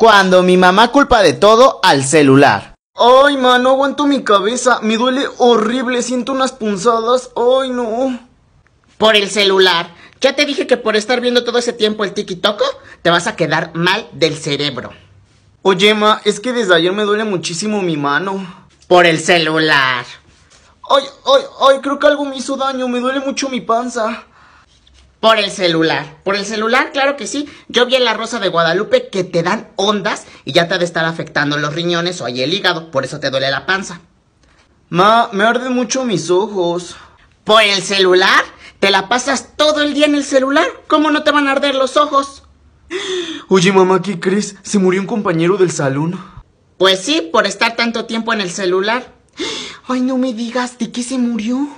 Cuando mi mamá culpa de todo al celular. Ay, mano, no aguanto mi cabeza. Me duele horrible. Siento unas punzadas. Ay, no. Por el celular. Ya te dije que por estar viendo todo ese tiempo el tiki toco, te vas a quedar mal del cerebro. Oye, ma, es que desde ayer me duele muchísimo mi mano. Por el celular. Ay, ay, ay, creo que algo me hizo daño. Me duele mucho mi panza. Por el celular. Por el celular, claro que sí. Yo vi en la Rosa de Guadalupe que te dan ondas y ya te ha de estar afectando los riñones o ahí el hígado. Por eso te duele la panza. Ma, me arden mucho mis ojos. ¿Por el celular? ¿Te la pasas todo el día en el celular? ¿Cómo no te van a arder los ojos? Oye, mamá, ¿qué crees? Se murió un compañero del salón. Pues sí, por estar tanto tiempo en el celular. Ay, no me digas, ¿de qué se murió?